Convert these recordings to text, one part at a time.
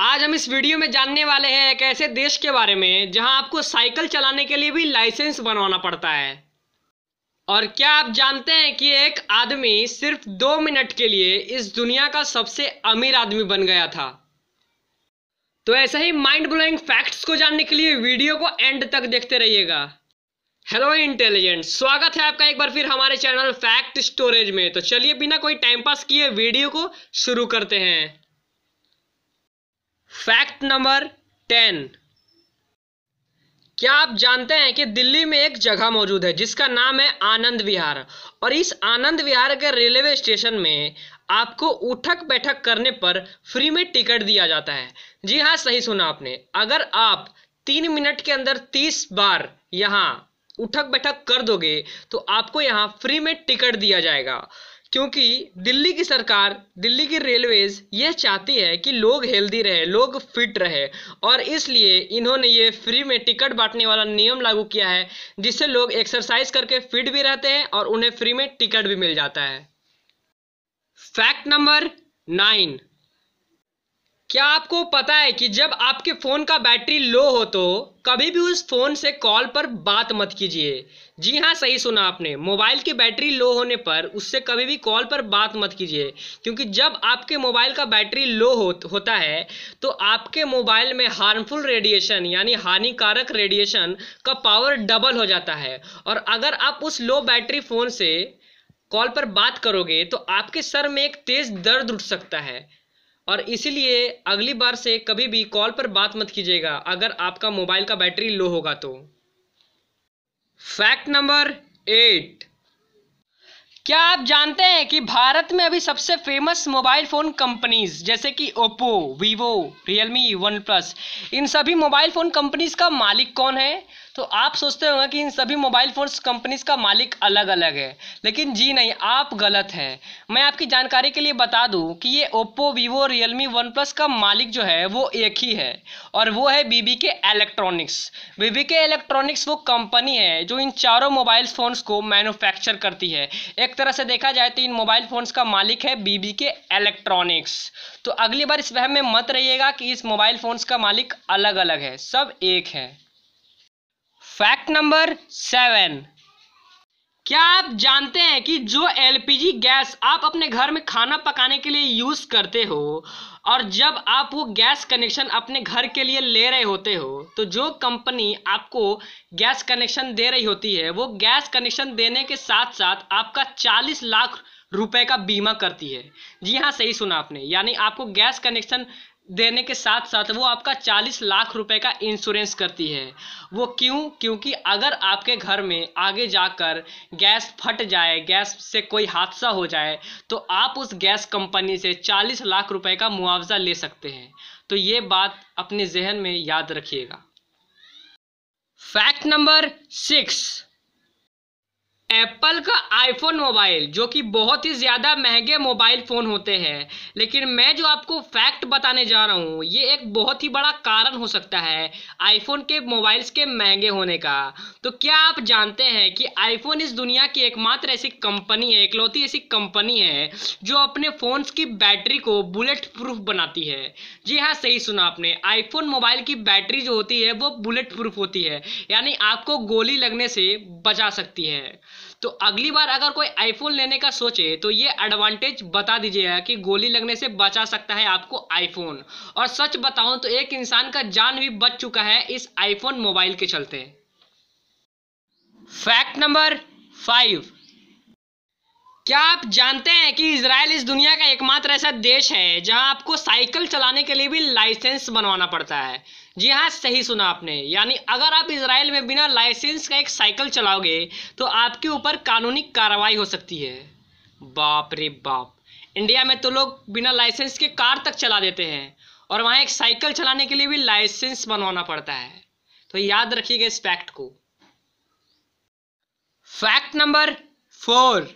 आज हम इस वीडियो में जानने वाले हैं एक ऐसे देश के बारे में जहां आपको साइकिल चलाने के लिए भी लाइसेंस बनवाना पड़ता है और क्या आप जानते हैं कि एक आदमी सिर्फ दो मिनट के लिए इस दुनिया का सबसे अमीर आदमी बन गया था तो ऐसे ही माइंड ब्लोइंग फैक्ट्स को जानने के लिए वीडियो को एंड तक देखते रहिएगा हेलो इंटेलिजेंट स्वागत है आपका एक बार फिर हमारे चैनल फैक्ट स्टोरेज में तो चलिए बिना कोई टाइम पास किए वीडियो को शुरू करते हैं फैक्ट नंबर टेन क्या आप जानते हैं कि दिल्ली में एक जगह मौजूद है जिसका नाम है आनंद विहार और इस आनंद विहार के रेलवे स्टेशन में आपको उठक बैठक करने पर फ्री में टिकट दिया जाता है जी हाँ सही सुना आपने अगर आप तीन मिनट के अंदर तीस बार यहाँ उठक बैठक कर दोगे तो आपको यहाँ फ्री में टिकट दिया जाएगा क्योंकि दिल्ली की सरकार दिल्ली की रेलवेज यह चाहती है कि लोग हेल्दी रहे लोग फिट रहे और इसलिए इन्होंने ये फ्री में टिकट बांटने वाला नियम लागू किया है जिससे लोग एक्सरसाइज करके फिट भी रहते हैं और उन्हें फ्री में टिकट भी मिल जाता है फैक्ट नंबर नाइन क्या आपको पता है कि जब आपके फ़ोन का बैटरी लो हो तो कभी भी उस फ़ोन से कॉल पर बात मत कीजिए जी हाँ सही सुना आपने मोबाइल की बैटरी लो होने पर उससे कभी भी कॉल पर बात मत कीजिए क्योंकि जब आपके मोबाइल का बैटरी लो हो, होता है तो आपके मोबाइल में हार्मफुल रेडिएशन यानी हानिकारक रेडिएशन का पावर डबल हो जाता है और अगर आप उस लो बैटरी फ़ोन से कॉल पर बात करोगे तो आपके सर में एक तेज़ दर्द उठ सकता है और इसीलिए अगली बार से कभी भी कॉल पर बात मत कीजिएगा अगर आपका मोबाइल का बैटरी लो होगा तो फैक्ट नंबर एट क्या आप जानते हैं कि भारत में अभी सबसे फेमस मोबाइल फ़ोन कंपनीज जैसे कि Oppo Vivo Realme OnePlus इन सभी मोबाइल फ़ोन कंपनीज का मालिक कौन है तो आप सोचते होंगे कि इन सभी मोबाइल फोन्स कंपनीज का मालिक अलग अलग है लेकिन जी नहीं आप गलत हैं मैं आपकी जानकारी के लिए बता दूं कि ये Oppo Vivo Realme OnePlus का मालिक जो है वो एक ही है और वो है बीबी के इलेक्ट्रॉनिक्स बीबी के इलेक्ट्रॉनिक्स वो कंपनी है जो इन चारों मोबाइल फ़ोन्स को मैनुफैक्चर करती है एक तरह से देखा जाए तो इन मोबाइल फ़ोन्स का मालिक है बीबी के इलेक्ट्रॉनिक्स तो अगली बार इस वह में मत रहिएगा कि इस मोबाइल फ़ोन्स का मालिक अलग अलग है सब एक है फैक्ट नंबर सेवन क्या आप जानते हैं कि जो एलपीजी गैस आप अपने घर में खाना पकाने के लिए यूज़ करते हो और जब आप वो गैस कनेक्शन अपने घर के लिए ले रहे होते हो तो जो कंपनी आपको गैस कनेक्शन दे रही होती है वो गैस कनेक्शन देने के साथ साथ आपका 40 लाख रुपए का बीमा करती है जी हाँ सही सुना आपने यानी आपको गैस कनेक्शन देने के साथ साथ वो आपका चालीस लाख रुपए का इंश्योरेंस करती है वो क्यों क्योंकि अगर आपके घर में आगे जाकर गैस फट जाए गैस से कोई हादसा हो जाए तो आप उस गैस कंपनी से चालीस लाख रुपए का मुआवजा ले सकते हैं तो ये बात अपने जहन में याद रखिएगा फैक्ट नंबर सिक्स एप्पल का आईफोन मोबाइल जो कि बहुत ही ज़्यादा महंगे मोबाइल फ़ोन होते हैं लेकिन मैं जो आपको फैक्ट बताने जा रहा हूँ ये एक बहुत ही बड़ा कारण हो सकता है आईफोन के मोबाइल्स के महंगे होने का तो क्या आप जानते हैं कि आईफोन इस दुनिया की एकमात्र ऐसी कंपनी है इकलौती ऐसी कंपनी है जो अपने फ़ोन्स की बैटरी को बुलेट प्रूफ बनाती है जी हाँ सही सुना आपने आईफोन मोबाइल की बैटरी जो होती है वो बुलेट प्रूफ होती है यानी आपको गोली लगने से बचा सकती है तो अगली बार अगर कोई आईफोन लेने का सोचे तो ये एडवांटेज बता दीजिएगा कि गोली लगने से बचा सकता है आपको आईफोन और सच बताऊं तो एक इंसान का जान भी बच चुका है इस आईफोन मोबाइल के चलते फैक्ट नंबर फाइव क्या आप जानते हैं कि इसराइल इस दुनिया का एकमात्र ऐसा देश है जहां आपको साइकिल चलाने के लिए भी लाइसेंस बनवाना पड़ता है जी हाँ सही सुना आपने यानी अगर आप इसराइल में बिना लाइसेंस का एक साइकिल चलाओगे तो आपके ऊपर कानूनी कार्रवाई हो सकती है बाप रे बाप इंडिया में तो लोग बिना लाइसेंस के कार तक चला देते हैं और वहाँ एक साइकिल चलाने के लिए भी लाइसेंस बनवाना पड़ता है तो याद रखिएगा इस फैक्ट को फैक्ट नंबर फोर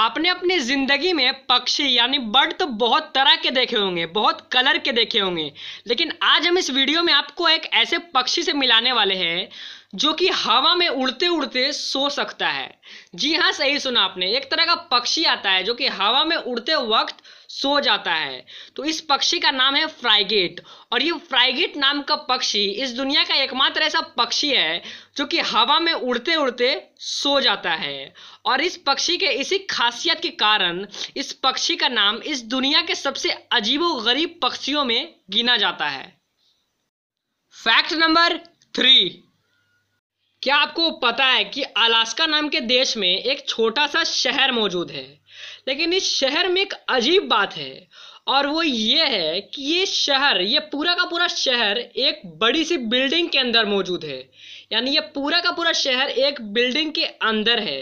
आपने अपनी ज़िंदगी में पक्षी यानी बर्ड तो बहुत तरह के देखे होंगे बहुत कलर के देखे होंगे लेकिन आज हम इस वीडियो में आपको एक ऐसे पक्षी से मिलाने वाले हैं जो कि हवा में उड़ते उड़ते सो सकता है जी हाँ सही सुना आपने एक तरह का पक्षी आता है जो कि हवा में उड़ते वक्त सो जाता है तो इस पक्षी का नाम है फ्राइगेट और ये फ्राइगेट नाम का पक्षी इस दुनिया का एकमात्र ऐसा पक्षी है जो कि हवा में उड़ते उड़ते सो जाता है और इस पक्षी के इसी खासियत के कारण इस पक्षी का नाम इस दुनिया के सबसे अजीबो गरीब पक्षियों में गिना जाता है फैक्ट नंबर थ्री क्या आपको पता है कि अलास्का नाम के देश में एक छोटा सा शहर मौजूद है लेकिन इस शहर में एक अजीब बात है और वो ये है कि ये शहर ये पूरा का पूरा शहर एक बड़ी सी बिल्डिंग के अंदर मौजूद है यानी ये पूरा का पूरा शहर एक बिल्डिंग के अंदर है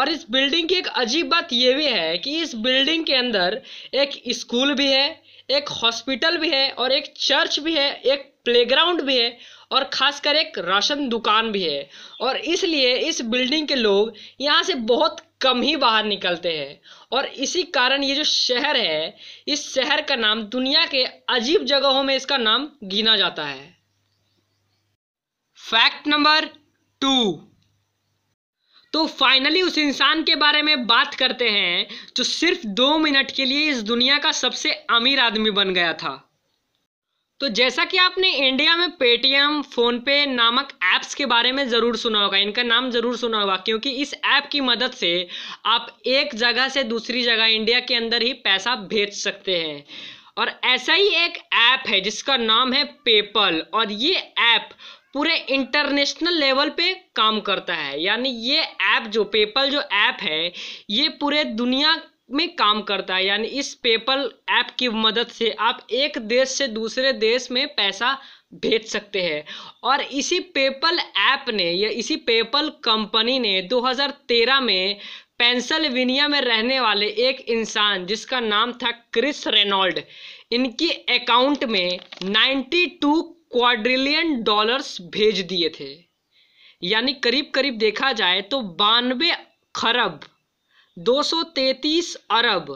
और इस बिल्डिंग की एक अजीब बात ये भी है कि इस बिल्डिंग के अंदर एक स्कूल भी है एक हॉस्पिटल भी है और एक चर्च भी है एक प्लेग्राउंड भी है और खासकर एक राशन दुकान भी है और इसलिए इस बिल्डिंग के लोग यहाँ से बहुत कम ही बाहर निकलते हैं और इसी कारण ये जो शहर है इस शहर का नाम दुनिया के अजीब जगहों में इसका नाम गिना जाता है फैक्ट नंबर टू तो फाइनली उस इंसान के बारे में बात करते हैं जो सिर्फ दो मिनट के लिए इस दुनिया का सबसे अमीर आदमी बन गया था तो जैसा कि आपने इंडिया में पेटीएम फ़ोनपे नामक ऐप्स के बारे में ज़रूर सुना होगा इनका नाम ज़रूर सुना होगा क्योंकि इस ऐप की मदद से आप एक जगह से दूसरी जगह इंडिया के अंदर ही पैसा भेज सकते हैं और ऐसा ही एक ऐप है जिसका नाम है पेपल और ये ऐप पूरे इंटरनेशनल लेवल पे काम करता है यानी ये ऐप जो पेपल जो ऐप है ये पूरे दुनिया में काम करता है यानी इस पेपल ऐप की मदद से आप एक देश से दूसरे देश में पैसा भेज सकते हैं और इसी पेपल ऐप ने या इसी पेपल कंपनी ने 2013 में पेंसिल्वेनिया में रहने वाले एक इंसान जिसका नाम था क्रिस रेनॉल्ड इनकी अकाउंट में 92 क्वाड्रिलियन डॉलर्स भेज दिए थे यानी करीब करीब देखा जाए तो बानवे खरब 233 अरब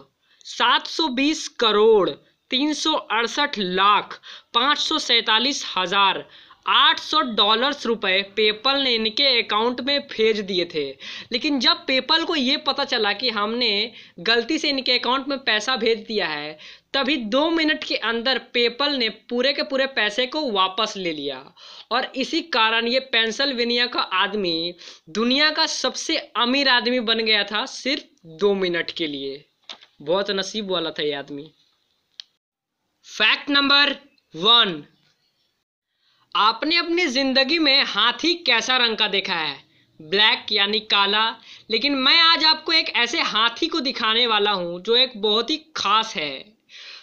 720 करोड़ तीन लाख पाँच हजार 800 डॉलर्स रुपए पेपल ने इनके अकाउंट में भेज दिए थे लेकिन जब पेपल को ये पता चला कि हमने गलती से इनके अकाउंट में पैसा भेज दिया है तभी दो मिनट के अंदर पेपल ने पूरे के पूरे पैसे को वापस ले लिया और इसी कारण ये पेंसिल्वेनिया का आदमी दुनिया का सबसे अमीर आदमी बन गया था सिर्फ दो मिनट के लिए बहुत नसीब वाला था ये आदमी फैक्ट नंबर वन आपने अपनी ज़िंदगी में हाथी कैसा रंग का देखा है ब्लैक यानी काला लेकिन मैं आज आपको एक ऐसे हाथी को दिखाने वाला हूँ जो एक बहुत ही खास है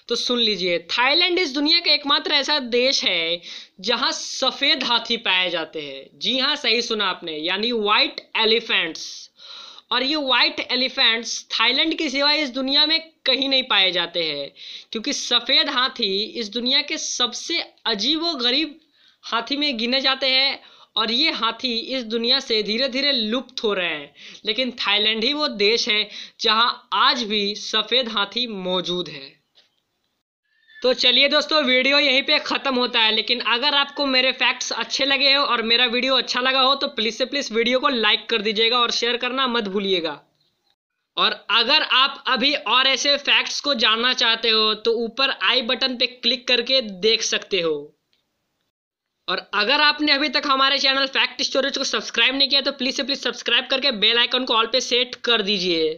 तो सुन लीजिए थाईलैंड इस दुनिया का एकमात्र ऐसा देश है जहाँ सफ़ेद हाथी पाए जाते हैं जी हाँ सही सुना आपने यानी व्हाइट एलिफेंट्स और ये व्हाइट एलिफेंट्स थाईलैंड के सिवा इस दुनिया में कहीं नहीं पाए जाते हैं क्योंकि सफ़ेद हाथी इस दुनिया के सबसे अजीब व गरीब हाथी में गिने जाते हैं और ये हाथी इस दुनिया से धीरे धीरे लुप्त हो रहे हैं लेकिन थाईलैंड ही वो देश है जहां आज भी सफ़ेद हाथी मौजूद है तो चलिए दोस्तों वीडियो यहीं पे ख़त्म होता है लेकिन अगर आपको मेरे फैक्ट्स अच्छे लगे हो और मेरा वीडियो अच्छा लगा हो तो प्लीज़ से प्लीज़ वीडियो को लाइक कर दीजिएगा और शेयर करना मत भूलिएगा और अगर आप अभी और ऐसे फैक्ट्स को जानना चाहते हो तो ऊपर आई बटन पे क्लिक करके देख सकते हो और अगर आपने अभी तक हमारे चैनल फैक्ट स्टोरेज को सब्सक्राइब नहीं किया तो प्लीज़ से प्लीज़ सब्सक्राइब करके बेल आइकन को ऑल पे सेट कर दीजिए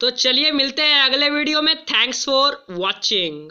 तो चलिए मिलते हैं अगले वीडियो में थैंक्स फॉर वॉचिंग